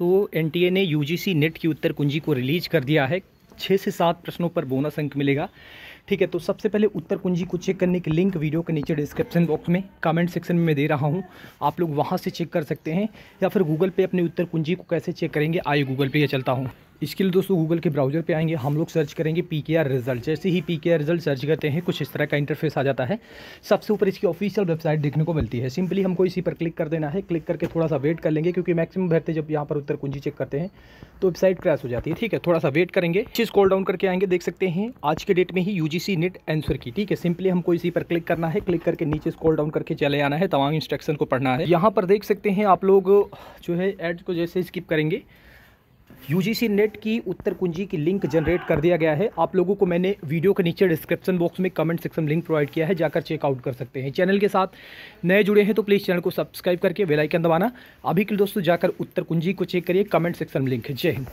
तो एन ने UGC net की उत्तर कुंजी को रिलीज कर दिया है छः से सात प्रश्नों पर बोनस अंक मिलेगा ठीक है तो सबसे पहले उत्तर कुंजी को चेक करने की लिंक वीडियो के नीचे डिस्क्रिप्शन बॉक्स में कमेंट सेक्शन में मैं दे रहा हूँ आप लोग वहाँ से चेक कर सकते हैं या फिर गूगल पे अपने उत्तर कुंजी को कैसे चेक करेंगे आइए गूगल पे या चलता हूँ इसके लिए दोस्तों गूगल के ब्राउज़र पे आएंगे हम लोग सर्च करेंगे पी के आर रिजल्ट जैसे ही P K R result search करते हैं कुछ इस तरह का इंटरफेस आ जाता है सबसे ऊपर इसकी ऑफिशियल वेबसाइट देखने को मिलती है सिंपली हमको इसी पर क्लिक कर देना है क्लिक करके थोड़ा सा वेट कर लेंगे क्योंकि मैक्सिमम भरते जब यहाँ पर उत्तर कुंजी चेक करते हैं तो वेबसाइट क्रैश हो जाती है ठीक है थोड़ा सा वेट करेंगे चीज़ कॉल डाउन करके आएंगे देख सकते हैं आज के डेट में ही यू नेट आंसर की ठीक है सिंपली हमको इसी पर क्लिक करना है क्लिक करके नीचे स्कॉल डाउन करके चले आना है तमाम इंस्ट्रक्शन को पढ़ना है यहाँ पर देख सकते हैं आप लोग जो है एड को जैसे स्किप करेंगे यूजीसी नेट की उत्तर कुंजी की लिंक जनरेट कर दिया गया है आप लोगों को मैंने वीडियो के नीचे डिस्क्रिप्शन बॉक्स में कमेंट सेक्शन लिंक प्रोवाइड किया है जाकर चेकआउट कर सकते हैं चैनल के साथ नए जुड़े हैं तो प्लीज़ चैनल को सब्सक्राइब करके बेलाइकन दबाना अभी के दोस्तों जाकर उत्तर कुंजी को चेक करिए कमेंट सेक्शन लिंक जय हिंद